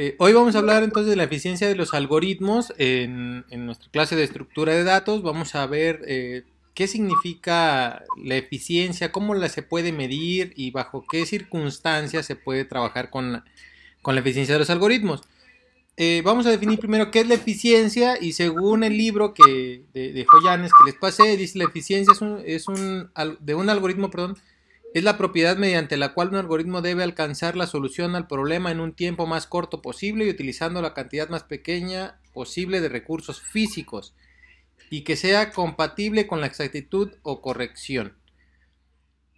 Eh, hoy vamos a hablar entonces de la eficiencia de los algoritmos en, nuestra clase de estructura de datos. Vamos a ver eh, qué significa la eficiencia, cómo la se puede medir y bajo qué circunstancias se puede trabajar con la, eficiencia de los algoritmos. Eh, vamos a definir primero qué es la eficiencia y según el libro que, de, de Joyanes que les pasé, dice la eficiencia es, un, es un, de un algoritmo perdón, es la propiedad mediante la cual un algoritmo debe alcanzar la solución al problema en un tiempo más corto posible y utilizando la cantidad más pequeña posible de recursos físicos y que sea compatible con la exactitud o corrección.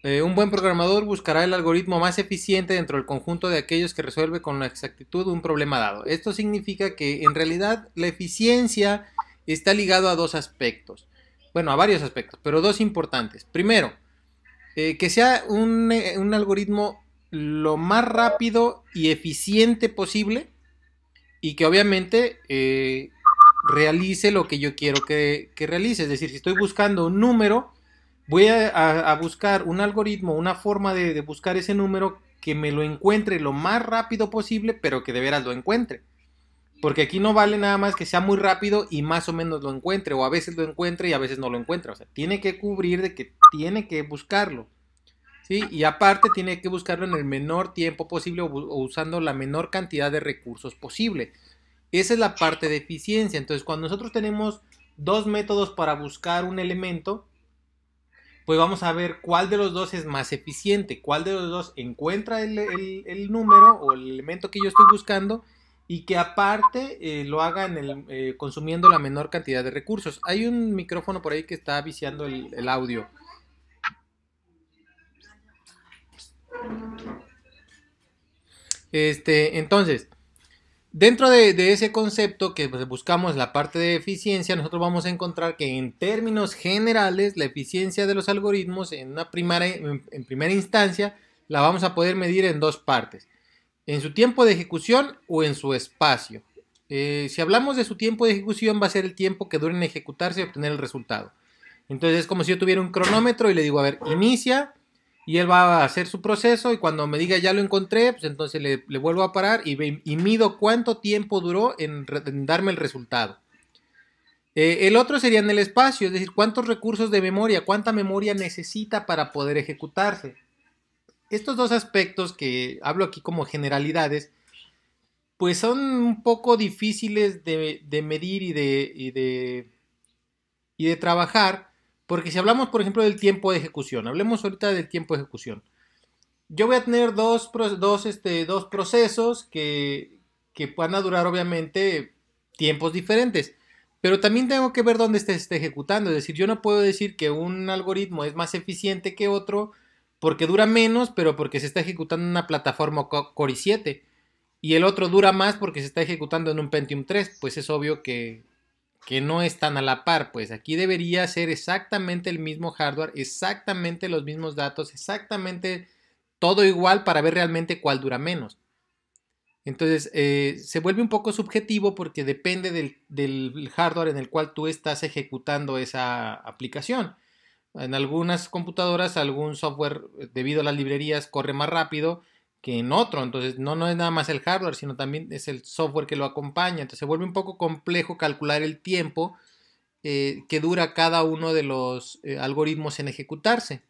Eh, un buen programador buscará el algoritmo más eficiente dentro del conjunto de aquellos que resuelve con la exactitud un problema dado. Esto significa que en realidad la eficiencia está ligada a dos aspectos. Bueno, a varios aspectos, pero dos importantes. Primero, eh, que sea eh, un, algoritmo lo más rápido y eficiente posible y que obviamente eh, realice lo que yo quiero que, realice. Es decir, si estoy buscando un número, voy a, buscar un algoritmo, una forma de buscar ese número que me lo encuentre lo más rápido posible, pero que de veras lo encuentre. Porque aquí no vale nada más que sea muy rápido y más o menos lo encuentre, o a veces lo encuentre y a veces no lo encuentra. O sea, tiene que cubrir de que tiene que buscarlo. ¿sí? Y aparte tiene que buscarlo en el menor tiempo posible o, usando la menor cantidad de recursos posible. Esa es la parte de eficiencia. Entonces, cuando nosotros tenemos dos métodos para buscar un elemento, pues vamos a ver cuál de los dos es más eficiente, cuál de los dos encuentra el, el número o el elemento que yo estoy buscando y que aparte eh, lo hagan el, eh, consumiendo la menor cantidad de recursos. Hay un micrófono por ahí que está viciando el, audio. Este, entonces, dentro de, ese concepto que pues, buscamos la parte de eficiencia, nosotros vamos a encontrar que en términos generales, la eficiencia de los algoritmos en, una primera, en primera instancia la vamos a poder medir en dos partes en su tiempo de ejecución o en su espacio. Eh, si hablamos de su tiempo de ejecución, va a ser el tiempo que dure en ejecutarse y obtener el resultado. Entonces es como si yo tuviera un cronómetro y le digo, a ver, inicia y él va a hacer su proceso y cuando me diga ya lo encontré, pues entonces le, vuelvo a parar y, mido cuánto tiempo duró en, darme el resultado. Eh, el otro sería en el espacio, es decir, cuántos recursos de memoria, cuánta memoria necesita para poder ejecutarse estos dos aspectos que hablo aquí como generalidades, pues son un poco difíciles de, medir y de, trabajar, porque si hablamos, por ejemplo, del tiempo de ejecución, hablemos ahorita del tiempo de ejecución. Yo voy a tener dos, dos, este, dos procesos que, van a durar, obviamente, tiempos diferentes. Pero también tengo que ver dónde se ejecutando. Es decir, yo no puedo decir que un algoritmo es más eficiente que otro porque dura menos, pero porque se está ejecutando en una plataforma Core i7. Y el otro dura más porque se está ejecutando en un Pentium 3. Pues es obvio que, que no están a la par. Pues aquí debería ser exactamente el mismo hardware, exactamente los mismos datos, exactamente todo igual para ver realmente cuál dura menos. Entonces, eh, se vuelve un poco subjetivo porque depende del, del, hardware en el cual tú estás ejecutando esa aplicación. En algunas computadoras algún software eh, debido a las librerías corre más rápido que en otro, entonces no, no es nada más el hardware, sino también es el software que lo acompaña, entonces se vuelve un poco complejo calcular el tiempo eh, que dura cada uno de los eh, algoritmos en ejecutarse.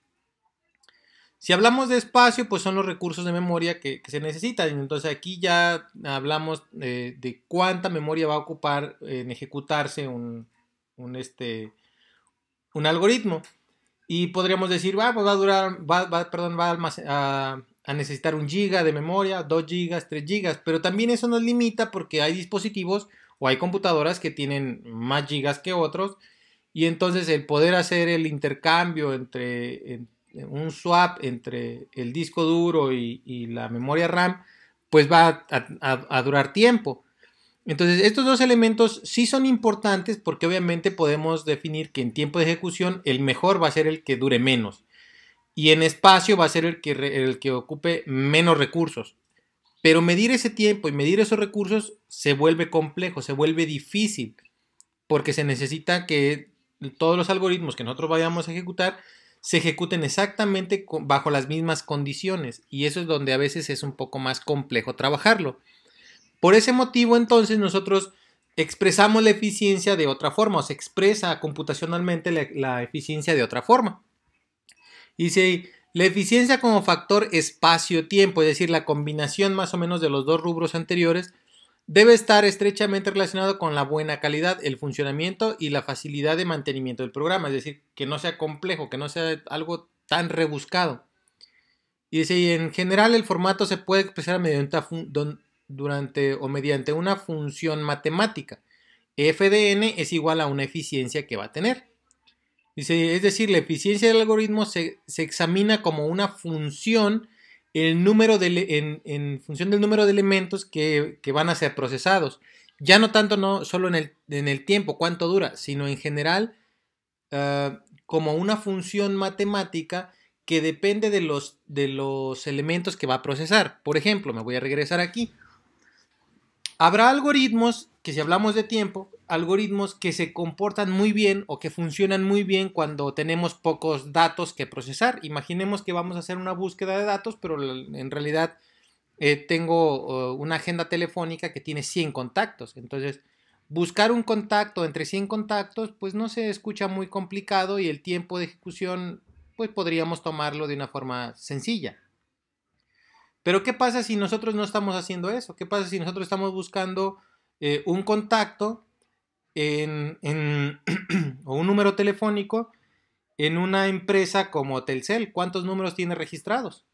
Si hablamos de espacio, pues son los recursos de memoria que, se necesitan. Entonces aquí ya hablamos de cuánta memoria va a ocupar en ejecutarse un, este, un algoritmo. Y podríamos decir, va, ah, pues va a durar, va, perdón, va a, necesitar un giga de memoria, dos gigas, tres gigas. Pero también eso nos limita porque hay dispositivos o hay computadoras que tienen más gigas que otros. Y entonces el poder hacer el intercambio entre un swap entre el disco duro y, la memoria RAM, pues va a durar tiempo. Entonces, estos dos elementos sí son importantes porque obviamente podemos definir que en tiempo de ejecución el mejor va a ser el que dure menos y en espacio va a ser el que, el que ocupe menos recursos. Pero medir ese tiempo y medir esos recursos se vuelve complejo, se vuelve difícil, porque se necesita que todos los algoritmos que nosotros vayamos a ejecutar se ejecuten exactamente bajo las mismas condiciones y eso es donde a veces es un poco más complejo trabajarlo. Por ese motivo, entonces, nosotros expresamos la eficiencia de otra forma, o se expresa computacionalmente la, eficiencia de otra forma. Y si la eficiencia como factor espacio-tiempo, es decir, la combinación más o menos de los dos rubros anteriores, debe estar estrechamente relacionado con la buena calidad, el funcionamiento y la facilidad de mantenimiento del programa, es decir, que no sea complejo, que no sea algo tan rebuscado. Y dice, en general el formato se puede expresar mediante, durante o mediante una función matemática. f de n es igual a una eficiencia que va a tener. es decir, la eficiencia del algoritmo se, examina como una función el número en, función del número de elementos que, van a ser procesados. Ya no tanto no solo en el, en el tiempo, cuánto dura, sino en general ah, como una función matemática que depende de los, de los elementos que va a procesar. Por ejemplo, me voy a regresar aquí. Habrá algoritmos que si hablamos de tiempo, algoritmos que se comportan muy bien o que funcionan muy bien cuando tenemos pocos datos que procesar. Imaginemos que vamos a hacer una búsqueda de datos, pero en realidad eh, tengo una agenda telefónica que tiene 100 contactos. Entonces, buscar un contacto entre 100 contactos, pues no se escucha muy complicado y el tiempo de ejecución, pues podríamos tomarlo de una forma sencilla. Pero ¿qué pasa si nosotros no estamos haciendo eso? ¿Qué pasa si nosotros estamos buscando eh, un contacto en, o un número telefónico en una empresa como Telcel? ¿Cuántos números tiene registrados?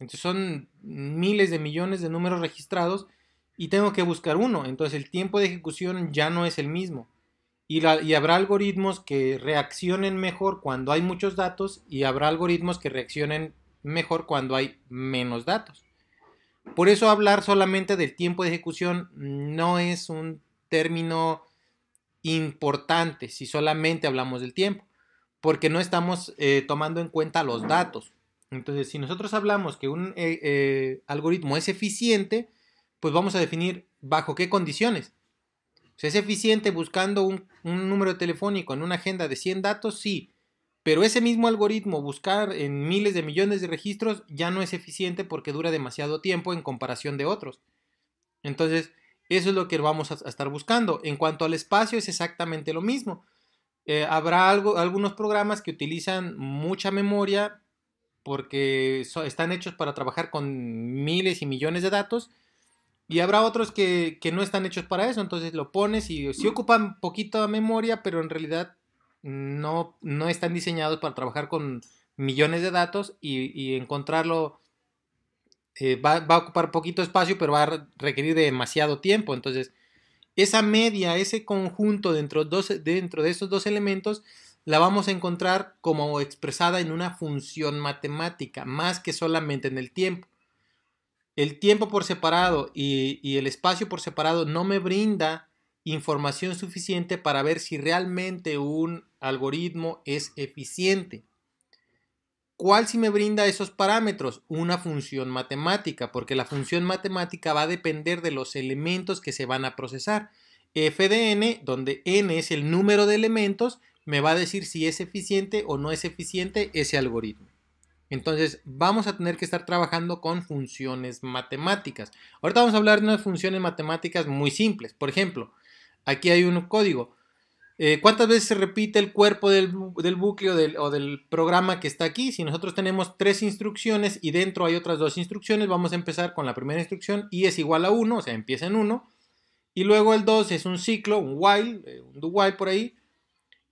Entonces son miles de millones de números registrados y tengo que buscar uno. Entonces el tiempo de ejecución ya no es el mismo. Y, y, habrá algoritmos que reaccionen mejor cuando hay muchos datos y habrá algoritmos que reaccionen mejor cuando hay menos datos. Por eso hablar solamente del tiempo de ejecución no es un término importante si solamente hablamos del tiempo, porque no estamos eh, tomando en cuenta los datos. Entonces, si nosotros hablamos que un eh, eh, algoritmo es eficiente, pues vamos a definir bajo qué condiciones. Si ¿Es eficiente buscando un, un número telefónico en una agenda de 100 datos? Sí. Pero ese mismo algoritmo, buscar en miles de millones de registros, ya no es eficiente porque dura demasiado tiempo en comparación de otros. Entonces, eso es lo que vamos a, estar buscando. En cuanto al espacio, es exactamente lo mismo. Eh, habrá algunos programas que utilizan mucha memoria porque están hechos para trabajar con miles y millones de datos. Y habrá otros que, no están hechos para eso. Entonces lo pones y si ocupan poquita memoria, pero en realidad no, no están diseñados para trabajar con millones de datos y, encontrarlo eh, va, a ocupar poquito espacio, pero va a requerir demasiado tiempo. Entonces, esa media, ese conjunto dentro, dos, dentro de esos dos elementos, la vamos a encontrar como expresada en una función matemática, más que solamente en el tiempo. El tiempo por separado y el espacio por separado no me brinda información suficiente para ver si realmente un algoritmo es eficiente. ¿Cuál si me brinda esos parámetros? Una función matemática, porque la función matemática va a depender de los elementos que se van a procesar. f de n, donde n es el número de elementos, me va a decir si es eficiente o no es eficiente ese algoritmo. Entonces vamos a tener que estar trabajando con funciones matemáticas. Ahorita vamos a hablar de unas funciones matemáticas muy simples. Por ejemplo, Aquí hay un código. Eh, ¿Cuántas veces se repite el cuerpo del, del bucle o del, programa que está aquí? Si nosotros tenemos tres instrucciones y dentro hay otras dos instrucciones, vamos a empezar con la primera instrucción y es igual a 1, o sea, empieza en 1. Y luego el 2 es un ciclo, un while, eh, un do while por ahí,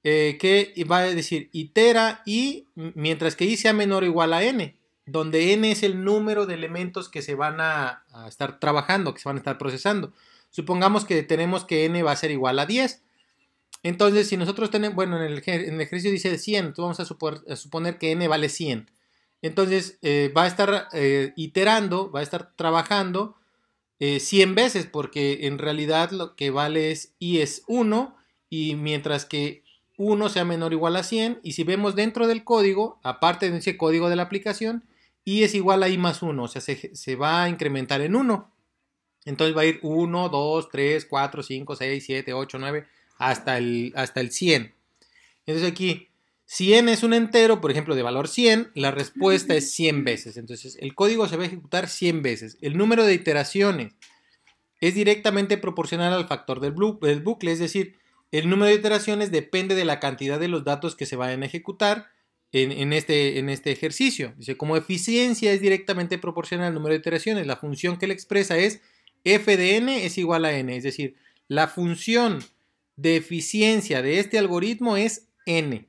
eh, que va a decir itera y mientras que i sea menor o igual a n, donde n es el número de elementos que se van a estar trabajando, que se van a estar procesando. Supongamos que tenemos que n va a ser igual a 10. Entonces, si nosotros tenemos, bueno, en el, ejercicio dice 100, entonces vamos a, suponer que n vale 100. Entonces, eh, va a estar eh, iterando, va a estar trabajando 100 eh, veces, porque en realidad lo que vale es i es 1, y mientras que 1 sea menor o igual a 100, y si vemos dentro del código, aparte de ese código de la aplicación, i es igual a i más 1, o sea, se va a incrementar en 1. Entonces va a ir 1, 2, 3, 4, 5, 6, 7, 8, 9, hasta el, hasta el 100. Entonces aquí, 100 es un entero, por ejemplo, de valor 100, la respuesta es 100 veces. Entonces el código se va a ejecutar 100 veces. El número de iteraciones es directamente proporcional al factor del, bucle, es decir, el número de iteraciones depende de la cantidad de los datos que se vayan a ejecutar en, este, en este ejercicio. Dice, como eficiencia es directamente proporcional al número de iteraciones, la función que le expresa es f de n es igual a n, es decir, la función de eficiencia de este algoritmo es n.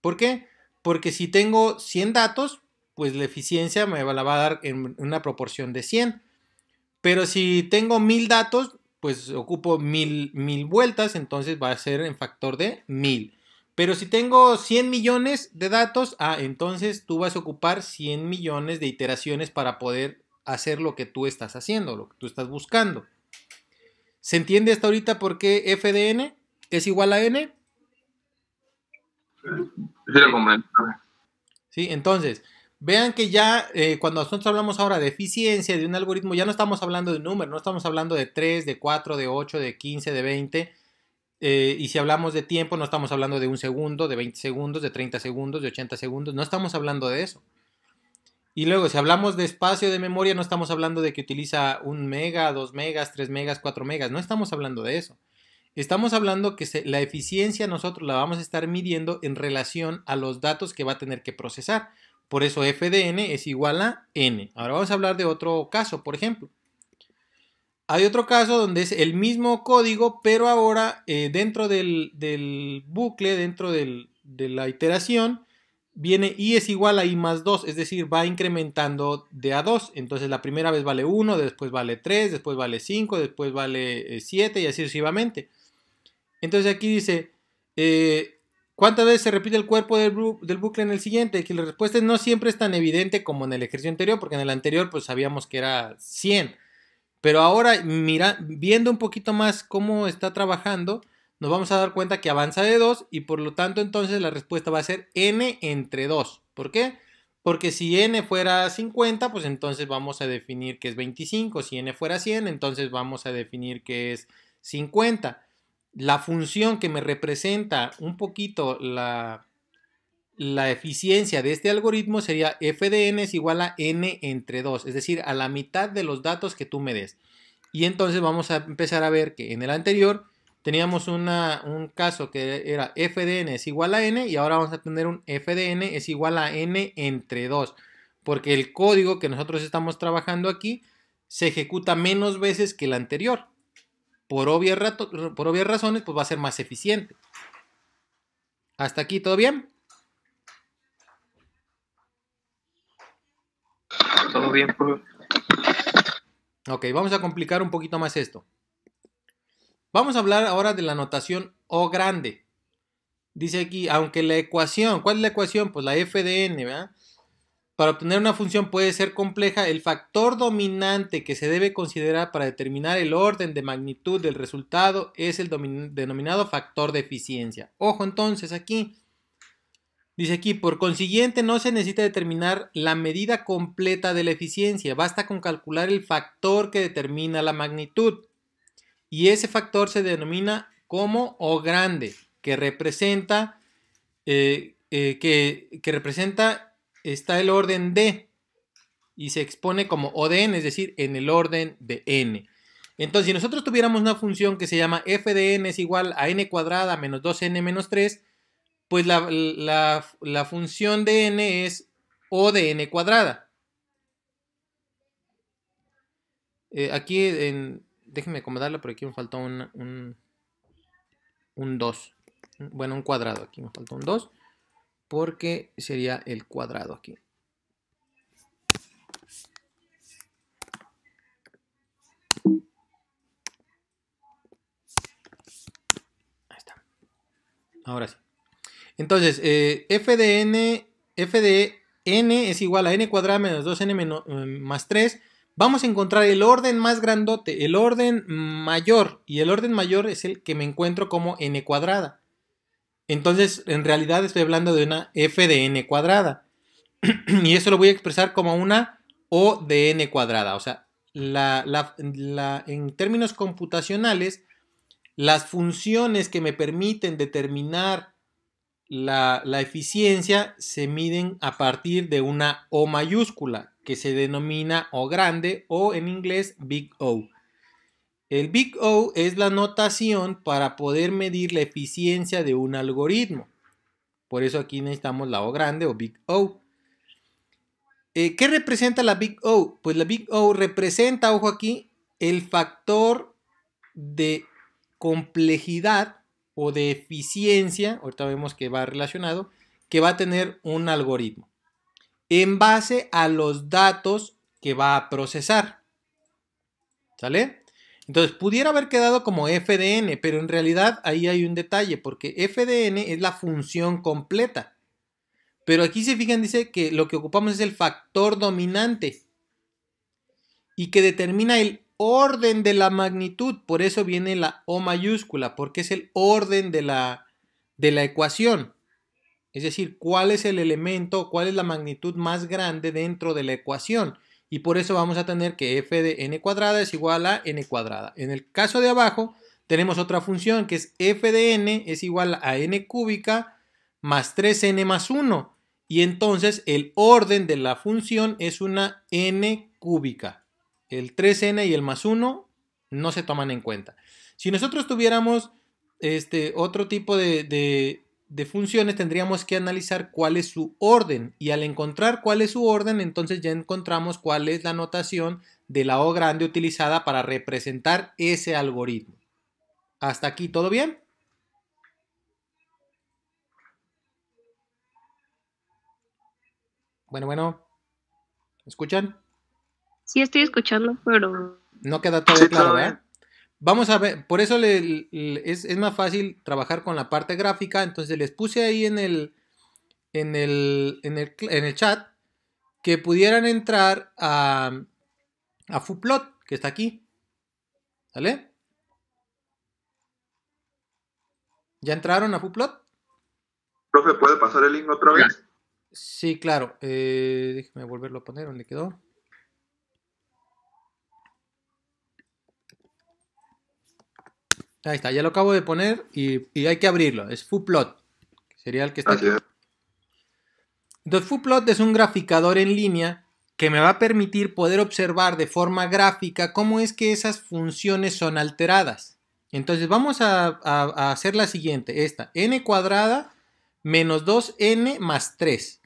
¿Por qué? Porque si tengo 100 datos, pues la eficiencia me la va a dar en una proporción de 100. Pero si tengo 1000 datos, pues ocupo 1000, vueltas, entonces va a ser en factor de 1000. Pero si tengo 100 millones de datos, ah, entonces tú vas a ocupar 100 millones de iteraciones para poder hacer lo que tú estás haciendo, lo que tú estás buscando. ¿Se entiende hasta ahorita por qué f de n es igual a n? Sí, entonces, vean que ya eh, cuando nosotros hablamos ahora de eficiencia de un algoritmo, ya no estamos hablando de número, no estamos hablando de 3, de 4, de 8, de 15, de 20. Eh, y si hablamos de tiempo, no estamos hablando de un segundo, de 20 segundos, de 30 segundos, de 80 segundos, no estamos hablando de eso. Y luego, si hablamos de espacio de memoria, no estamos hablando de que utiliza un mega, dos megas, tres megas, cuatro megas. No estamos hablando de eso. Estamos hablando que la eficiencia nosotros la vamos a estar midiendo en relación a los datos que va a tener que procesar. Por eso FDN es igual a N. Ahora vamos a hablar de otro caso, por ejemplo. Hay otro caso donde es el mismo código, pero ahora eh, dentro del, bucle, dentro de la iteración, viene i es igual a i más 2, es decir, va incrementando de a 2. Entonces la primera vez vale 1, después vale 3, después vale 5, después vale 7 eh, y así sucesivamente. Entonces aquí dice, eh, ¿cuántas veces se repite el cuerpo del, bucle en el siguiente? Que la respuesta no siempre es tan evidente como en el ejercicio anterior, porque en el anterior pues sabíamos que era 100. Pero ahora mira, viendo un poquito más cómo está trabajando, nos vamos a dar cuenta que avanza de 2 y por lo tanto entonces la respuesta va a ser n entre 2. ¿Por qué? Porque si n fuera 50, pues entonces vamos a definir que es 25. Si n fuera 100, entonces vamos a definir que es 50. La función que me representa un poquito la, la eficiencia de este algoritmo sería f de n es igual a n entre 2, es decir, a la mitad de los datos que tú me des. Y entonces vamos a empezar a ver que en el anterior teníamos un caso que era FDN es igual a N y ahora vamos a tener un FDN es igual a N entre 2, porque el código que nosotros estamos trabajando aquí se ejecuta menos veces que el anterior. Por obvias, rato, por obvias razones, pues va a ser más eficiente. ¿Hasta aquí todo bien? Todo bien, pues. Ok, vamos a complicar un poquito más esto. Vamos a hablar ahora de la notación O grande. Dice aquí, aunque la ecuación, ¿cuál es la ecuación? Pues la f de n, ¿verdad? Para obtener una función puede ser compleja, el factor dominante que se debe considerar para determinar el orden de magnitud del resultado es el denominado factor de eficiencia. Ojo entonces aquí, dice aquí, por consiguiente no se necesita determinar la medida completa de la eficiencia, basta con calcular el factor que determina la magnitud y ese factor se denomina como o grande, que representa, eh, eh, que, representa, está el orden de y se expone como o de n, es decir, en el orden de n. Entonces, si nosotros tuviéramos una función que se llama f de n es igual a n cuadrada menos 2n menos 3, pues la, función de n es o de n cuadrada. Eh, aquí en, déjenme acomodarla porque aquí me faltó un, 2. Bueno, un cuadrado aquí, me faltó un 2. Porque sería el cuadrado aquí. Ahí está. Ahora sí. Entonces, eh, f de n, es igual a n cuadrado menos 2n eh, más 3 vamos a encontrar el orden más grandote, el orden mayor, y el orden mayor es el que me encuentro como n cuadrada. Entonces, en realidad estoy hablando de una f de n cuadrada. y eso lo voy a expresar como una o de n cuadrada. O sea, en términos computacionales, las funciones que me permiten determinar la, eficiencia se miden a partir de una O mayúscula que se denomina O grande o en inglés Big O. El Big O es la notación para poder medir la eficiencia de un algoritmo. Por eso aquí necesitamos la O grande o Big O. Eh, ¿Qué representa la Big O? Pues la Big O representa, ojo aquí, el factor de complejidad o de eficiencia, ahorita vemos que va relacionado, que va a tener un algoritmo en base a los datos que va a procesar. ¿Sale? Entonces, pudiera haber quedado como FDN, pero en realidad ahí hay un detalle, porque FDN es la función completa. Pero aquí se fijan, dice que lo que ocupamos es el factor dominante y que determina el orden de la magnitud, por eso viene la O mayúscula, porque es el orden de la, de la ecuación. Es decir, cuál es el elemento, cuál es la magnitud más grande dentro de la ecuación. Y por eso vamos a tener que f de n cuadrada es igual a n cuadrada. En el caso de abajo tenemos otra función que es f de n es igual a n cúbica más 3n más 1. Y entonces el orden de la función es una n cúbica el 3n y el más 1 no se toman en cuenta. Si nosotros tuviéramos este otro tipo de, de, funciones, tendríamos que analizar cuál es su orden. Y al encontrar cuál es su orden, entonces ya encontramos cuál es la notación de la O grande utilizada para representar ese algoritmo. ¿Hasta aquí todo bien? Bueno, bueno. ¿Escuchan? Sí, estoy escuchando, pero... No queda todo claro, ¿eh? Vamos a ver, por eso es, más fácil trabajar con la parte gráfica, entonces les puse ahí en el, en el, en el, en el chat que pudieran entrar a, a Fuplot, que está aquí. ¿Sale? ¿Ya entraron a Fuplot? Profe, ¿puede pasar el link otra vez? Sí, claro. Eh, déjeme volverlo a poner, ¿dónde quedó? Ahí está, ya lo acabo de poner y, hay que abrirlo. Es Fuplot. Sería el que está. Aquí. Entonces, Fuplot es un graficador en línea que me va a permitir poder observar de forma gráfica cómo es que esas funciones son alteradas. Entonces, vamos a, a hacer la siguiente: esta, n cuadrada menos 2n más 3.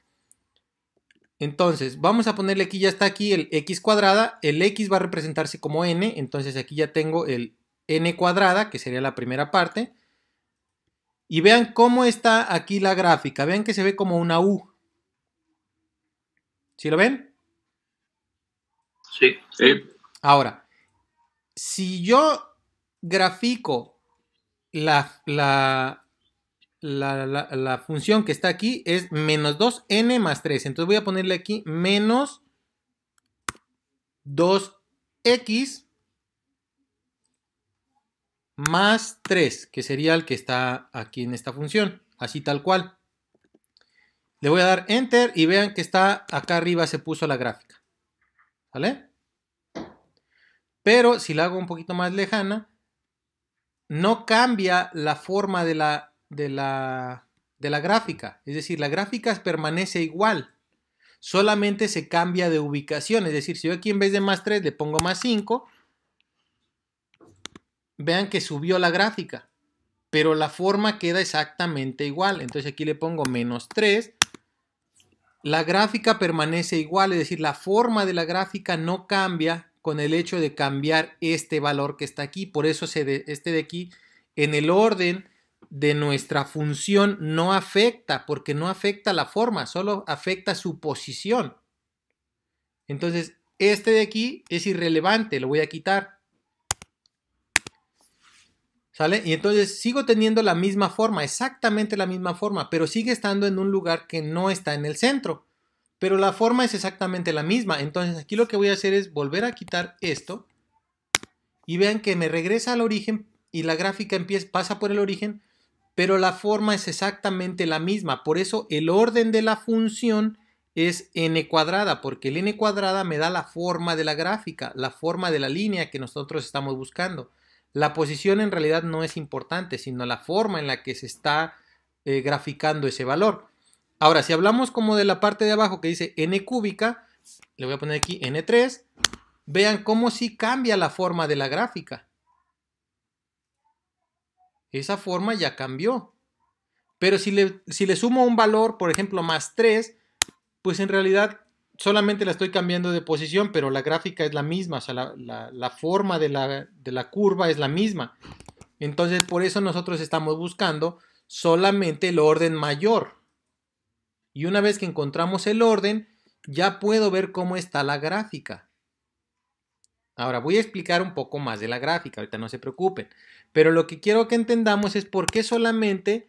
Entonces, vamos a ponerle aquí, ya está aquí el x cuadrada, el x va a representarse como n, entonces aquí ya tengo el n cuadrada, que sería la primera parte. Y vean cómo está aquí la gráfica. Vean que se ve como una U. ¿Sí lo ven? Sí. Ahora, si yo grafico la, la, la, función que está aquí, es menos 2n más 3. Entonces voy a ponerle aquí menos 2x más 3, que sería el que está aquí en esta función, así tal cual. Le voy a dar Enter y vean que está acá arriba se puso la gráfica. ¿Vale? Pero si la hago un poquito más lejana, no cambia la forma de la, de la, de la gráfica. Es decir, la gráfica permanece igual. Solamente se cambia de ubicación. Es decir, si yo aquí en vez de más 3 le pongo más 5, vean que subió la gráfica, pero la forma queda exactamente igual. Entonces aquí le pongo menos 3. La gráfica permanece igual, es decir, la forma de la gráfica no cambia con el hecho de cambiar este valor que está aquí. Por eso este de aquí, en el orden de nuestra función, no afecta, porque no afecta la forma, solo afecta su posición. Entonces, este de aquí es irrelevante, lo voy a quitar. ¿Sale? Y entonces sigo teniendo la misma forma, exactamente la misma forma, pero sigue estando en un lugar que no está en el centro. Pero la forma es exactamente la misma. Entonces aquí lo que voy a hacer es volver a quitar esto. Y vean que me regresa al origen y la gráfica pasa por el origen, pero la forma es exactamente la misma. Por eso el orden de la función es n cuadrada, porque el n cuadrada me da la forma de la gráfica, la forma de la línea que nosotros estamos buscando. La posición en realidad no es importante, sino la forma en la que se está eh, graficando ese valor. Ahora, si hablamos como de la parte de abajo que dice n cúbica, le voy a poner aquí n3, vean cómo sí cambia la forma de la gráfica. Esa forma ya cambió. Pero si le, si le sumo un valor, por ejemplo, más 3, pues en realidad solamente la estoy cambiando de posición, pero la gráfica es la misma, o sea, la, forma de la, de la curva es la misma. Entonces, por eso nosotros estamos buscando solamente el orden mayor. Y una vez que encontramos el orden, ya puedo ver cómo está la gráfica. Ahora voy a explicar un poco más de la gráfica, ahorita no se preocupen. Pero lo que quiero que entendamos es por qué solamente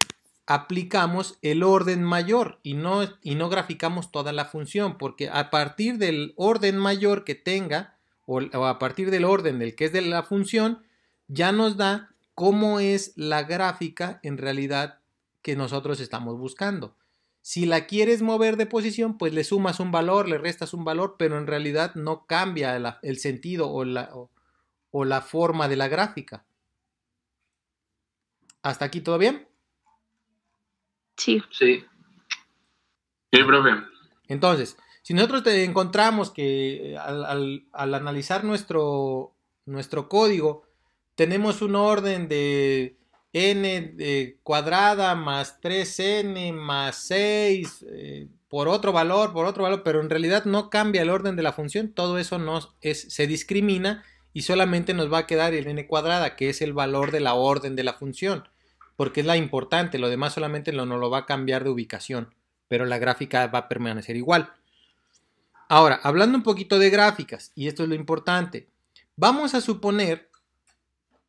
aplicamos el orden mayor y no, y no graficamos toda la función, porque a partir del orden mayor que tenga, o, a partir del orden del que es de la función, ya nos da cómo es la gráfica en realidad que nosotros estamos buscando. Si la quieres mover de posición, pues le sumas un valor, le restas un valor, pero en realidad no cambia el, sentido o la, o la forma de la gráfica. ¿Hasta aquí todo bien? Sí. Sí. Sí, problema? Entonces, si nosotros encontramos que eh, al, analizar nuestro, nuestro código, tenemos un orden de n cuadrada más 3n más 6 eh, por otro valor, por otro valor, pero en realidad no cambia el orden de la función, todo eso nos es, se discrimina y solamente nos va a quedar el n cuadrada, que es el valor de la orden de la función porque es la importante, lo demás solamente lo, no lo va a cambiar de ubicación, pero la gráfica va a permanecer igual. Ahora, hablando un poquito de gráficas, y esto es lo importante, vamos a suponer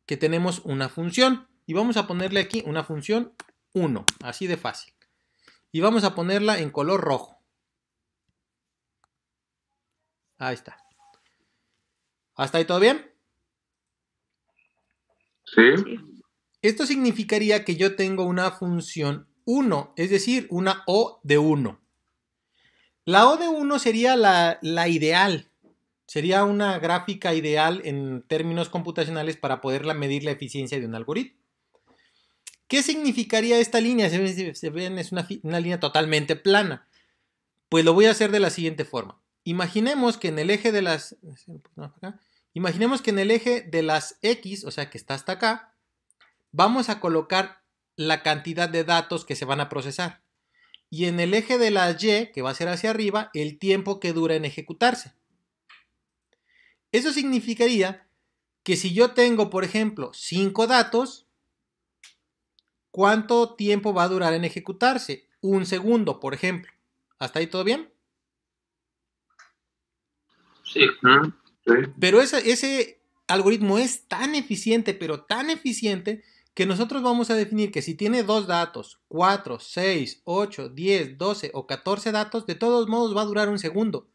que tenemos una función, y vamos a ponerle aquí una función 1, así de fácil. Y vamos a ponerla en color rojo. Ahí está. ¿Hasta ahí todo bien? Sí. Esto significaría que yo tengo una función 1, es decir, una O de 1. La O de 1 sería la, ideal, sería una gráfica ideal en términos computacionales para poder medir la eficiencia de un algoritmo. ¿Qué significaría esta línea? Se ven, es una, una, línea totalmente plana. Pues lo voy a hacer de la siguiente forma. Imaginemos que en el eje de las... Imaginemos que en el eje de las X, o sea que está hasta acá, vamos a colocar la cantidad de datos que se van a procesar. Y en el eje de la Y, que va a ser hacia arriba, el tiempo que dura en ejecutarse. Eso significaría que si yo tengo, por ejemplo, 5 datos, ¿cuánto tiempo va a durar en ejecutarse? Un segundo, por ejemplo. ¿Hasta ahí todo bien? Sí. Pero ese, ese algoritmo es tan eficiente, pero tan eficiente, que nosotros vamos a definir que si tiene dos datos, 4, 6, 8, 10, 12 o 14 datos, de todos modos va a durar un segundo.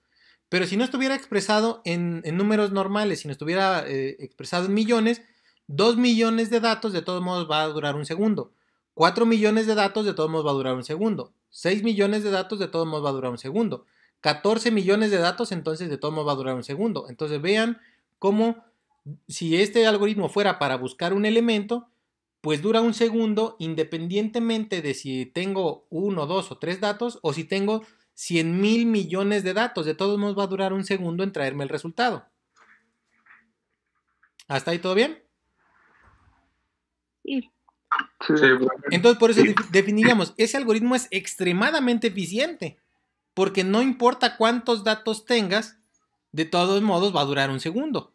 Pero si no estuviera expresado en, números normales, si no estuviera eh, expresado en millones, 2 millones de datos de todos modos va a durar un segundo. 4 millones de datos de todos modos va a durar un segundo. 6 millones de datos de todos modos va a durar un segundo. 14 millones de datos entonces de todos modos va a durar un segundo. Entonces vean cómo si este algoritmo fuera para buscar un elemento, pues dura un segundo independientemente de si tengo uno, dos o tres datos o si tengo 100 mil millones de datos. De todos modos va a durar un segundo en traerme el resultado. ¿Hasta ahí todo bien? Sí. Entonces por eso definiríamos, ese algoritmo es extremadamente eficiente, porque no importa cuántos datos tengas, de todos modos va a durar un segundo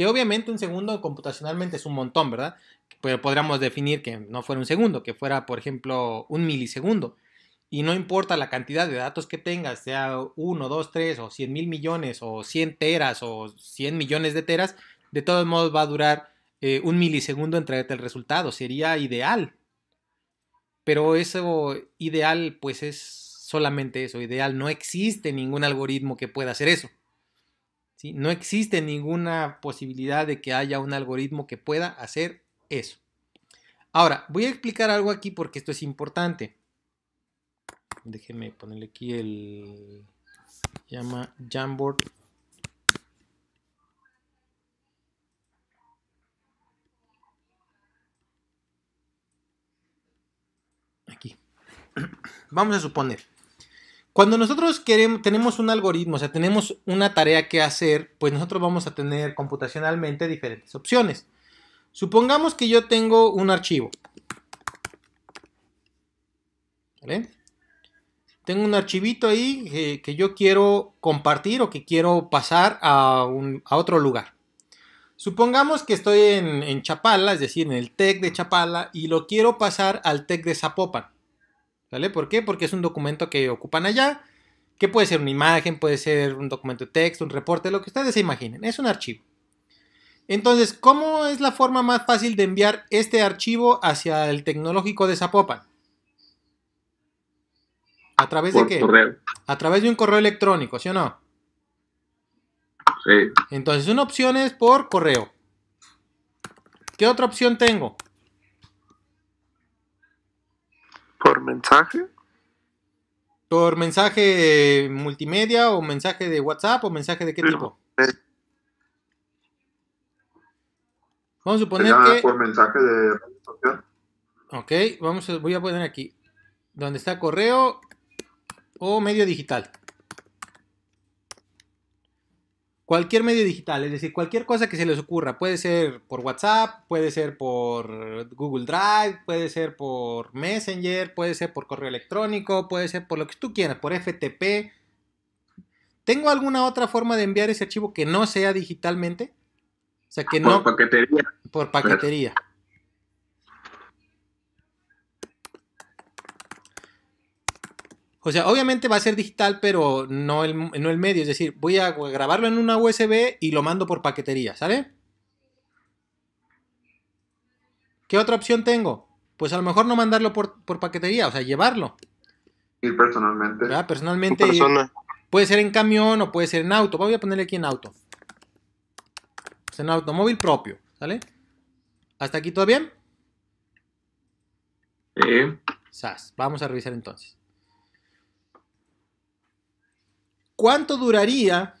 que obviamente un segundo computacionalmente es un montón, ¿verdad? Pero podríamos definir que no fuera un segundo, que fuera, por ejemplo, un milisegundo. Y no importa la cantidad de datos que tengas, sea uno, 2, tres, o cien mil millones o 100 teras o 100 millones de teras, de todos modos va a durar eh, un milisegundo en traerte el resultado. Sería ideal. Pero eso ideal pues es solamente eso, ideal. No existe ningún algoritmo que pueda hacer eso. No existe ninguna posibilidad de que haya un algoritmo que pueda hacer eso. Ahora, voy a explicar algo aquí porque esto es importante. Déjenme ponerle aquí el... Llama Jamboard Aquí. Vamos a suponer cuando nosotros queremos, tenemos un algoritmo, o sea, tenemos una tarea que hacer, pues nosotros vamos a tener computacionalmente diferentes opciones. Supongamos que yo tengo un archivo. Tengo un archivito ahí eh, que, yo quiero compartir o que quiero pasar a, otro lugar. Supongamos que estoy en, en, Chapala, es decir, en el TEC de Chapala, y lo quiero pasar al TEC de Zapopan. ¿Vale? ¿Por qué? Porque es un documento que ocupan allá, que puede ser una imagen, puede ser un documento de texto, un reporte, lo que ustedes se imaginen. Es un archivo. Entonces, ¿cómo es la forma más fácil de enviar este archivo hacia el tecnológico de Zapopan? ¿A través de qué? Correo. A través de un correo electrónico, ¿sí o no? Sí. Entonces, una opción es por correo. ¿Qué otra opción tengo? ¿Por mensaje? ¿Por mensaje multimedia o mensaje de WhatsApp o mensaje de qué tipo? Vamos a suponer que... Por mensaje de Ok, vamos a, voy a poner aquí. Donde está correo o medio digital. cualquier medio digital, es decir, cualquier cosa que se les ocurra, puede ser por WhatsApp, puede ser por Google Drive, puede ser por Messenger, puede ser por correo electrónico, puede ser por lo que tú quieras, por FTP. ¿Tengo alguna otra forma de enviar ese archivo que no sea digitalmente? O sea, que por Paquetería. Por paquetería. O sea, obviamente va a ser digital, pero no el, el medio. Es decir, voy a grabarlo en una USB y lo mando por paquetería, ¿sale? ¿Qué otra opción tengo? Pues a lo mejor no mandarlo por, paquetería, o sea, llevarlo. Ir personalmente. Personalmente. Puede ser en camión o puede ser en auto. Voy a ponerle aquí en auto. Pues en automóvil propio, ¿sale? ¿Hasta aquí todo bien? Sí. Sas, vamos a revisar entonces. cuánto duraría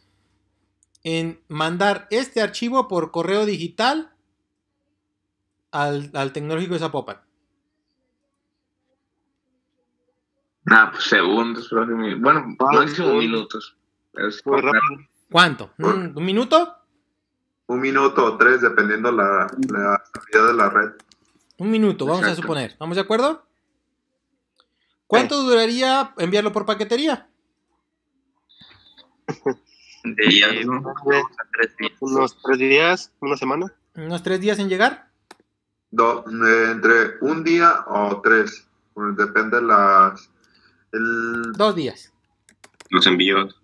en mandar este archivo por correo digital al, tecnológico de Zapopan? Ah, pues segundos, bueno, máximo ah, minutos. ¿Cuánto? ¿Un, minuto? Un minuto o tres, dependiendo la, la calidad de la red. Un minuto, vamos a suponer. ¿Vamos de acuerdo? ¿Cuánto duraría enviarlo por paquetería? Unos tres días, una semana. ¿Unos tres días en llegar? Eh, entre un día o tres. Pues, depende las. Dos días. Los envíos.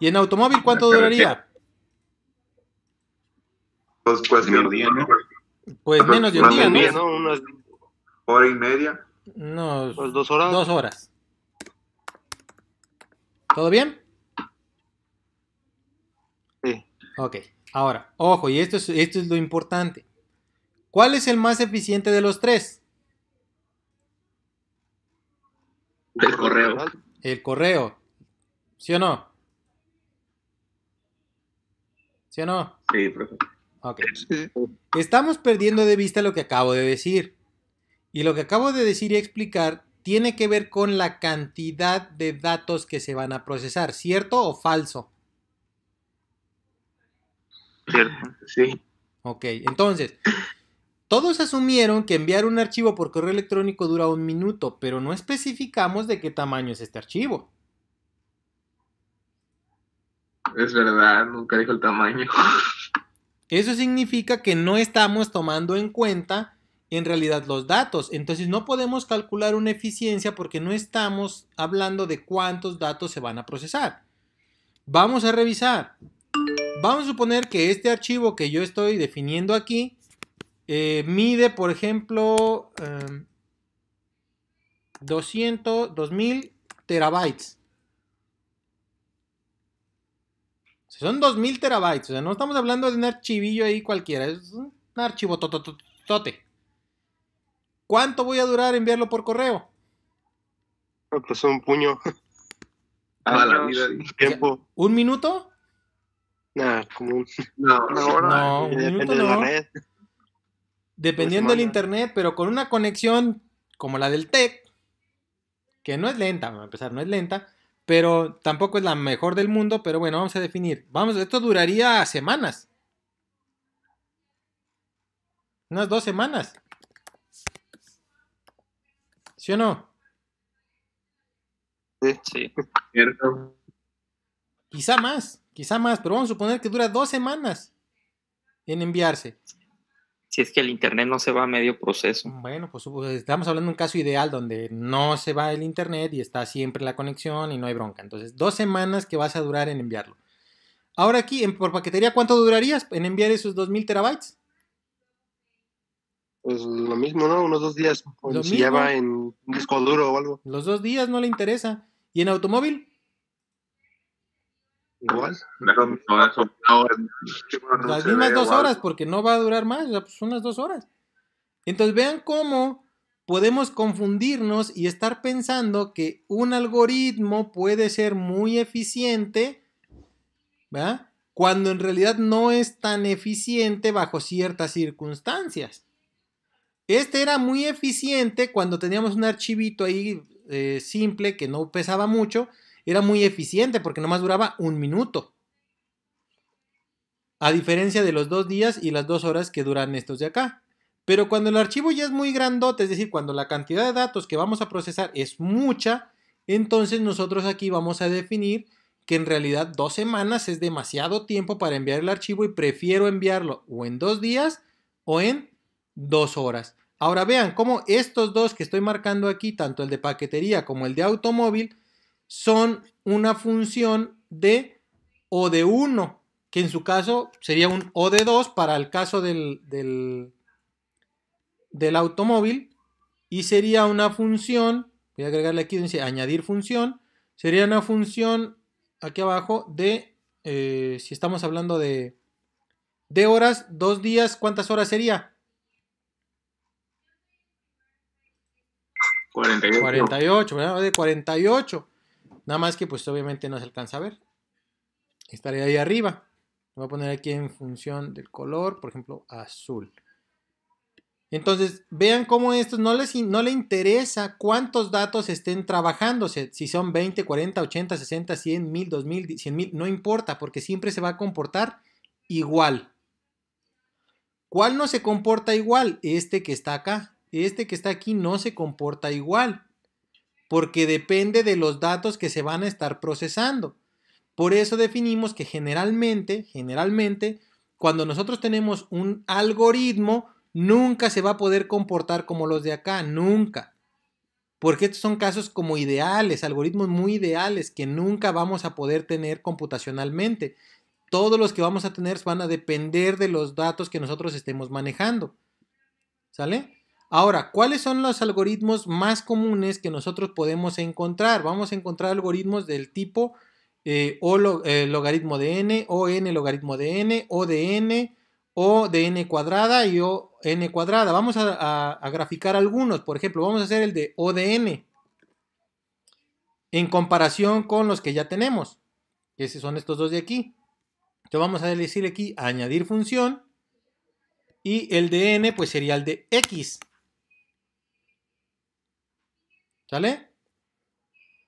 ¿Y en automóvil cuánto duraría? Pues, pues, pues menos de un día, hora y media. dos horas. Dos horas. ¿Todo bien? Ok, ahora, ojo, y esto es, esto es lo importante. ¿Cuál es el más eficiente de los tres? El correo. El correo. ¿Sí o no? ¿Sí o no? Sí, profe. Ok. Estamos perdiendo de vista lo que acabo de decir. Y lo que acabo de decir y explicar tiene que ver con la cantidad de datos que se van a procesar, ¿cierto o falso? Sí. Ok, entonces, todos asumieron que enviar un archivo por correo electrónico dura un minuto, pero no especificamos de qué tamaño es este archivo. Es verdad, nunca dijo el tamaño. Eso significa que no estamos tomando en cuenta en realidad los datos. Entonces no podemos calcular una eficiencia porque no estamos hablando de cuántos datos se van a procesar. Vamos a revisar. Vamos a suponer que este archivo que yo estoy definiendo aquí eh, mide, por ejemplo, 200, em, 2000 terabytes. son 2000 terabytes. O sea, no estamos hablando de un archivillo ahí cualquiera. Es un archivo tototote. ¿Cuánto voy a durar enviarlo por correo? Pues un puño. A la vida. ¿Un minuto? No, no, de Dependiendo del internet, pero con una conexión como la del TEC, que no es lenta, a empezar, no es lenta, pero tampoco es la mejor del mundo, pero bueno, vamos a definir. Vamos, esto duraría semanas. Unas dos semanas. ¿Sí o no? Sí, sí. Quizá más quizá más, pero vamos a suponer que dura dos semanas en enviarse. Si es que el internet no se va a medio proceso. Bueno, pues, pues estamos hablando de un caso ideal donde no se va el internet y está siempre la conexión y no hay bronca. Entonces, dos semanas que vas a durar en enviarlo. Ahora aquí, en, por paquetería, ¿cuánto durarías en enviar esos 2000 terabytes? Pues lo mismo, ¿no? Unos dos días. si ya en un disco duro o algo. Los dos días no le interesa. ¿Y en automóvil? Igual. Las mismas dos horas, porque no va a durar más, pues unas dos horas. Entonces vean cómo podemos confundirnos y estar pensando que un algoritmo puede ser muy eficiente, Cuando en realidad no es tan eficiente bajo ciertas circunstancias. Este era muy eficiente cuando teníamos un archivito ahí eh, simple que no pesaba mucho, era muy eficiente porque nomás duraba un minuto. A diferencia de los dos días y las dos horas que duran estos de acá. Pero cuando el archivo ya es muy grandote, es decir, cuando la cantidad de datos que vamos a procesar es mucha, entonces nosotros aquí vamos a definir que en realidad dos semanas es demasiado tiempo para enviar el archivo y prefiero enviarlo o en dos días o en dos horas. Ahora vean cómo estos dos que estoy marcando aquí, tanto el de paquetería como el de automóvil, son una función de o de 1, que en su caso sería un o de 2 para el caso del, del, automóvil, y sería una función, voy a agregarle aquí, dice añadir función, sería una función aquí abajo de, eh, si estamos hablando de, de horas, dos días, ¿cuántas horas sería? 48. 48, ¿verdad? De 48. Nada más que pues obviamente no se alcanza a ver. Estaré ahí arriba. voy a poner aquí en función del color, por ejemplo, azul. Entonces, vean cómo estos no les no le interesa cuántos datos estén trabajándose, si son 20, 40, 80, 60, 100, 1000, 2000, 100.000, no importa, porque siempre se va a comportar igual. ¿Cuál no se comporta igual? Este que está acá. Este que está aquí no se comporta igual porque depende de los datos que se van a estar procesando. Por eso definimos que generalmente, generalmente, cuando nosotros tenemos un algoritmo, nunca se va a poder comportar como los de acá, nunca. Porque estos son casos como ideales, algoritmos muy ideales que nunca vamos a poder tener computacionalmente. Todos los que vamos a tener van a depender de los datos que nosotros estemos manejando. ¿Sale? Ahora, ¿cuáles son los algoritmos más comunes que nosotros podemos encontrar? Vamos a encontrar algoritmos del tipo eh, o eh, logaritmo de n, o n logaritmo de n, o de n, o de n cuadrada y o n cuadrada. Vamos a, graficar algunos. Por ejemplo, vamos a hacer el de o de n en comparación con los que ya tenemos. Esos son estos dos de aquí. Entonces vamos a decir aquí añadir función. Y el de n pues sería el de x. ¿Sale?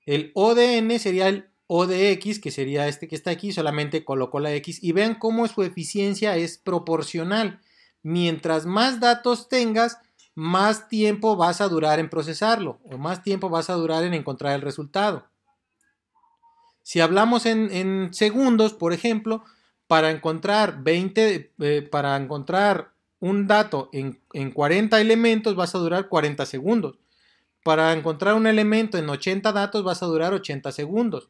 El ODN sería el ODX, que sería este que está aquí, solamente colocó la X. Y vean cómo su eficiencia es proporcional. Mientras más datos tengas, más tiempo vas a durar en procesarlo o más tiempo vas a durar en encontrar el resultado. Si hablamos en, segundos, por ejemplo, para encontrar 20, eh, para encontrar un dato en, en 40 elementos vas a durar 40 segundos. Para encontrar un elemento en 80 datos vas a durar 80 segundos.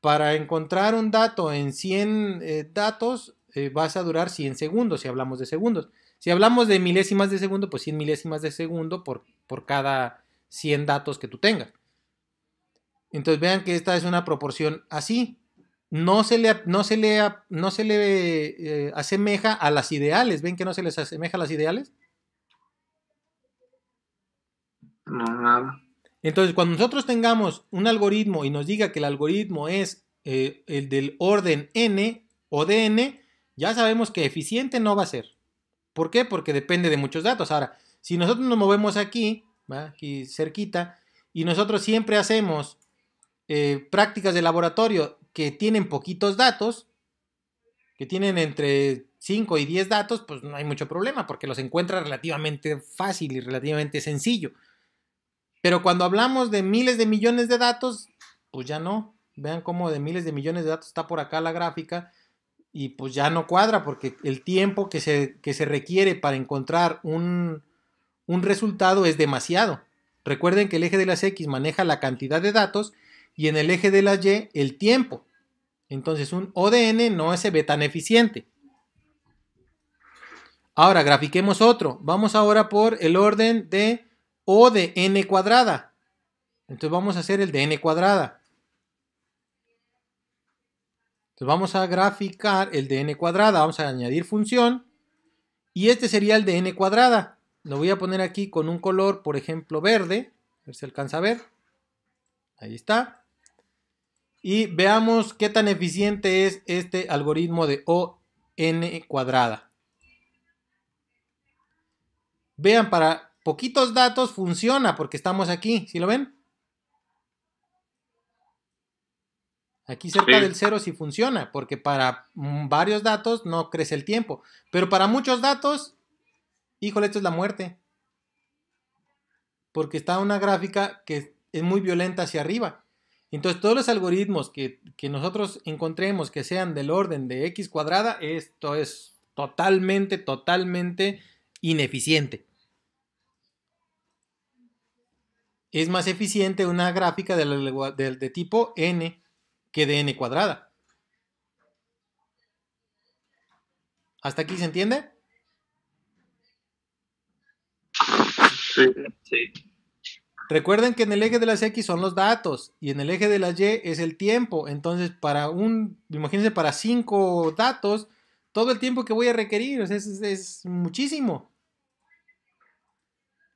Para encontrar un dato en 100 eh, datos eh, vas a durar 100 segundos, si hablamos de segundos. Si hablamos de milésimas de segundo, pues 100 milésimas de segundo por, por cada 100 datos que tú tengas. Entonces vean que esta es una proporción así. No se le, no se no se le eh, asemeja a las ideales. ¿Ven que no se les asemeja a las ideales? nada. Entonces, cuando nosotros tengamos un algoritmo y nos diga que el algoritmo es eh, el del orden n o DN ya sabemos que eficiente no va a ser. ¿Por qué? Porque depende de muchos datos. Ahora, si nosotros nos movemos aquí, aquí cerquita, y nosotros siempre hacemos eh, prácticas de laboratorio que tienen poquitos datos, que tienen entre 5 y 10 datos, pues no hay mucho problema porque los encuentra relativamente fácil y relativamente sencillo. Pero cuando hablamos de miles de millones de datos, pues ya no. Vean cómo de miles de millones de datos está por acá la gráfica y pues ya no cuadra porque el tiempo que se, se requiere para encontrar un, un resultado es demasiado. Recuerden que el eje de las X maneja la cantidad de datos y en el eje de las Y el tiempo. Entonces un ODN no se ve tan eficiente. Ahora grafiquemos otro. Vamos ahora por el orden de o de n cuadrada. Entonces vamos a hacer el de n cuadrada. Entonces vamos a graficar el de n cuadrada, vamos a añadir función y este sería el de n cuadrada. Lo voy a poner aquí con un color, por ejemplo, verde, a ver si alcanza a ver. Ahí está. Y veamos qué tan eficiente es este algoritmo de O n cuadrada. Vean, para poquitos datos funciona porque estamos aquí, si lo ven? Aquí cerca del cero sí funciona, porque para mm, varios datos no crece el tiempo, pero para muchos datos, híjole, esto es la muerte. Porque está una gráfica que es muy violenta hacia arriba. Entonces todos los algoritmos que nosotros encontremos que sean del orden de x cuadrada, esto es totalmente, totalmente ineficiente. es más eficiente una gráfica de, tipo n que de n cuadrada. ¿Hasta aquí se entiende? Sí. Recuerden que en el eje de las X son los datos y en el eje de las Y es el tiempo. Entonces, para un, imagínense, para cinco datos, todo el tiempo que voy a requerir es muchísimo.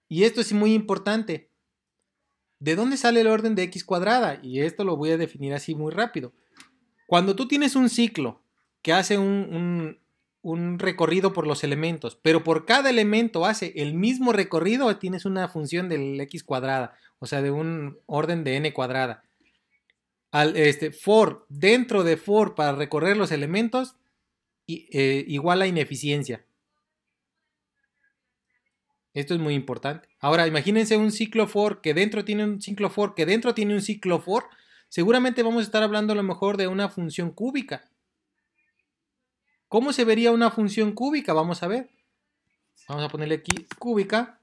Y esto es muy importante. ¿De dónde sale el orden de x cuadrada? Y esto lo voy a definir así muy rápido. Cuando tú tienes un ciclo que hace un, recorrido por los elementos, pero por cada elemento hace el mismo recorrido, tienes una función del x cuadrada, o sea, de un orden de n cuadrada. Al, este, for, dentro de for para recorrer los elementos, eh, igual a ineficiencia. Esto es muy importante. Ahora, imagínense un ciclo for que dentro tiene un ciclo for, que dentro tiene un ciclo for. Seguramente vamos a estar hablando a lo mejor de una función cúbica. ¿Cómo se vería una función cúbica? Vamos a ver. Vamos a ponerle aquí cúbica.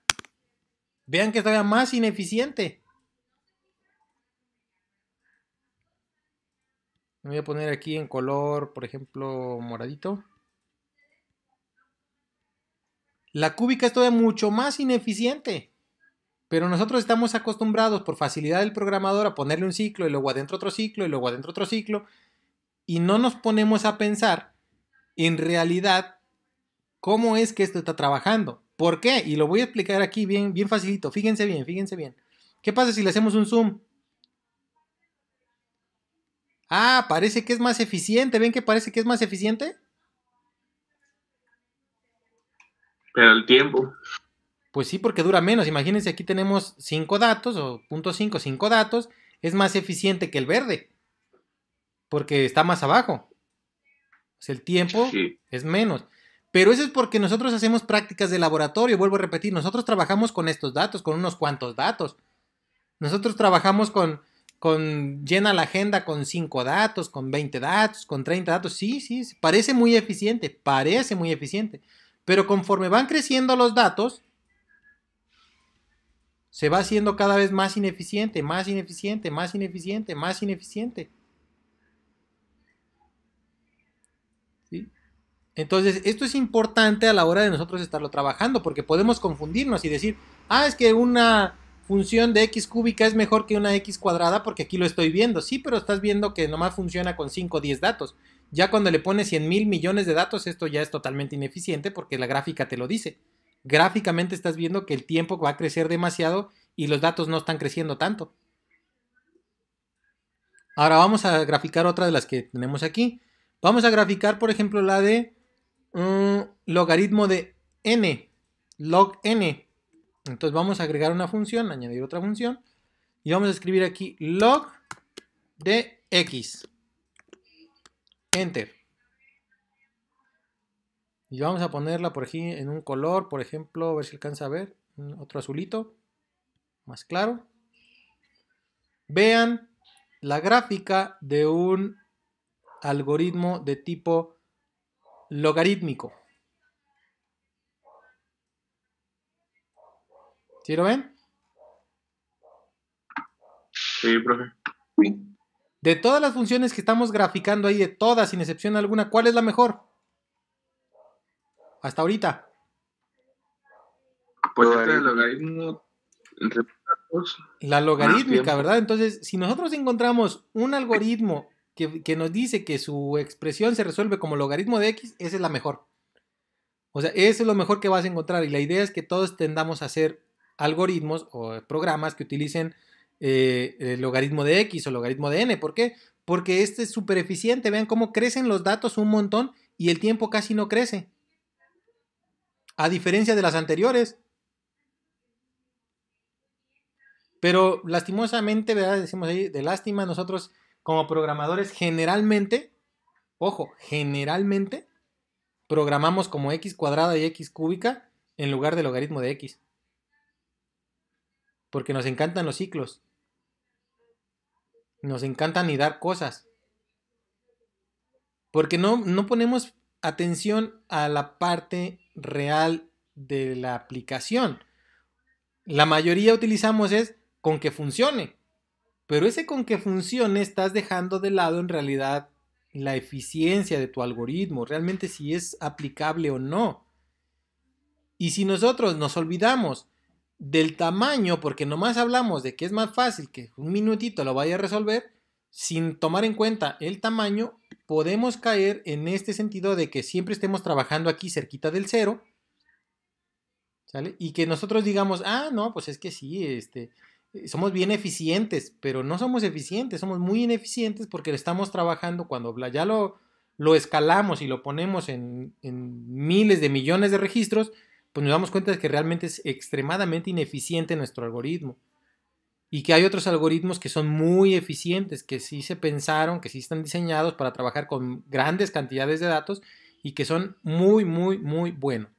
Vean que está más ineficiente. voy a poner aquí en color, por ejemplo, moradito. La cúbica es todavía mucho más ineficiente. Pero nosotros estamos acostumbrados por facilidad del programador a ponerle un ciclo y luego adentro otro ciclo y luego adentro otro ciclo. Y no nos ponemos a pensar en realidad cómo es que esto está trabajando. ¿Por qué? Y lo voy a explicar aquí bien, bien facilito. Fíjense bien, fíjense bien. ¿Qué pasa si le hacemos un zoom? Ah, parece que es más eficiente. ¿Ven que parece que es más eficiente? Pero el tiempo. Pues sí, porque dura menos. Imagínense, aquí tenemos 5 datos o punto 5, 5 datos. Es más eficiente que el verde. Porque está más abajo. el tiempo es menos. Pero eso es porque nosotros hacemos prácticas de laboratorio. Vuelvo a repetir, nosotros trabajamos con estos datos, con unos cuantos datos. Nosotros trabajamos con, con llena la agenda con 5 datos, con 20 datos, con 30 datos. Sí, sí, parece muy eficiente, parece muy eficiente. Pero conforme van creciendo los datos, se va haciendo cada vez más ineficiente, más ineficiente, más ineficiente, más ineficiente. Entonces, esto es importante a la hora de nosotros estarlo trabajando, porque podemos confundirnos y decir, ah, es que una función de x cúbica es mejor que una x cuadrada porque aquí lo estoy viendo. Sí, pero estás viendo que nomás funciona con 5 o 10 datos. Ya cuando le pones 100 mil millones de datos, esto ya es totalmente ineficiente porque la gráfica te lo dice. Gráficamente estás viendo que el tiempo va a crecer demasiado y los datos no están creciendo tanto. Ahora vamos a graficar otra de las que tenemos aquí. Vamos a graficar, por ejemplo, la de un mm, logaritmo de n, log n. Entonces vamos a agregar una función, añadir otra función. Y vamos a escribir aquí log de x. Enter. Y vamos a ponerla por aquí en un color, por ejemplo, a ver si alcanza a ver, otro azulito, más claro. Vean la gráfica de un algoritmo de tipo logarítmico. ¿Sí lo ven? Sí, profe. Sí. De todas las funciones que estamos graficando ahí, de todas, sin excepción alguna, ¿cuál es la mejor? Hasta ahorita. Pues el logaritmo La logarítmica, ¿verdad? Entonces, si nosotros encontramos un algoritmo que, que, nos dice que su expresión se resuelve como logaritmo de x, esa es la mejor. O sea, eso es lo mejor que vas a encontrar. Y la idea es que todos tendamos a hacer algoritmos o programas que utilicen eh, el logaritmo de x o logaritmo de n. ¿Por qué? Porque este es súper eficiente. Vean cómo crecen los datos un montón y el tiempo casi no crece. A diferencia de las anteriores. Pero lastimosamente, ¿verdad? Decimos ahí, de lástima, nosotros como programadores generalmente, ojo, generalmente, programamos como x cuadrada y x cúbica en lugar del logaritmo de x. Porque nos encantan los ciclos nos encanta ni dar cosas. Porque no, no ponemos atención a la parte real de la aplicación. La mayoría utilizamos es con que funcione. Pero ese con que funcione estás dejando de lado en realidad la eficiencia de tu algoritmo, realmente si es aplicable o no. Y si nosotros nos olvidamos del tamaño, porque nomás hablamos de que es más fácil que un minutito lo vaya a resolver, sin tomar en cuenta el tamaño, podemos caer en este sentido de que siempre estemos trabajando aquí cerquita del cero, ¿sale? Y que nosotros digamos, ah, no, pues es que sí, este, somos bien eficientes, pero no somos eficientes, somos muy ineficientes porque estamos trabajando cuando ya lo, lo escalamos y lo ponemos en, en miles de millones de registros, pues nos damos cuenta de que realmente es extremadamente ineficiente nuestro algoritmo. Y que hay otros algoritmos que son muy eficientes, que sí se pensaron, que sí están diseñados para trabajar con grandes cantidades de datos y que son muy, muy, muy buenos.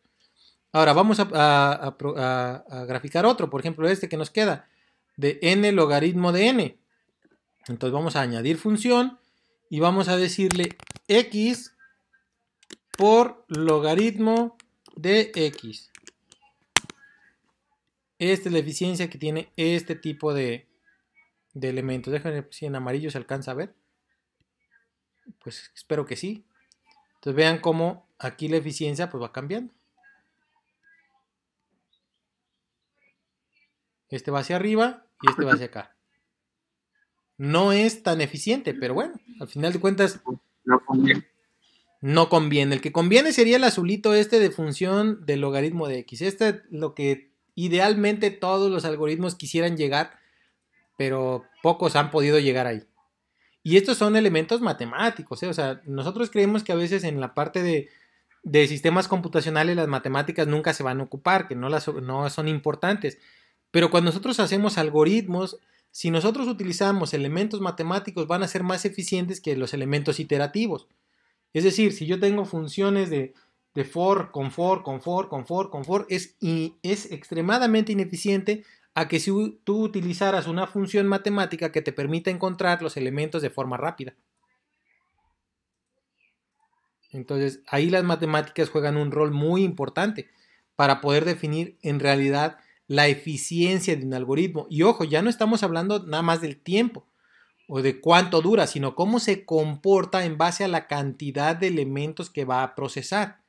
Ahora vamos a, a graficar otro, por ejemplo, este que nos queda, de n logaritmo de n. Entonces vamos a añadir función y vamos a decirle x por logaritmo de X. Esta es la eficiencia que tiene este tipo de, de elementos. Déjenme si en amarillo se alcanza a ver. Pues espero que sí. Entonces vean cómo aquí la eficiencia pues va cambiando. Este va hacia arriba y este va hacia acá. No es tan eficiente, pero bueno, al final de cuentas no conviene. El que conviene sería el azulito este de función del logaritmo de x. Este es lo que idealmente todos los algoritmos quisieran llegar, pero pocos han podido llegar ahí. Y estos son elementos matemáticos, ¿eh? o sea, nosotros creemos que a veces en la parte de, de, sistemas computacionales las matemáticas nunca se van a ocupar, que no, las, no son importantes. Pero cuando nosotros hacemos algoritmos, si nosotros utilizamos elementos matemáticos van a ser más eficientes que los elementos iterativos. Es decir, si yo tengo funciones de, for, con for, con for, con for, con for, es, es extremadamente ineficiente a que si tú utilizaras una función matemática que te permita encontrar los elementos de forma rápida. Entonces, ahí las matemáticas juegan un rol muy importante para poder definir en realidad la eficiencia de un algoritmo. Y ojo, ya no estamos hablando nada más del tiempo, o de cuánto dura, sino cómo se comporta en base a la cantidad de elementos que va a procesar.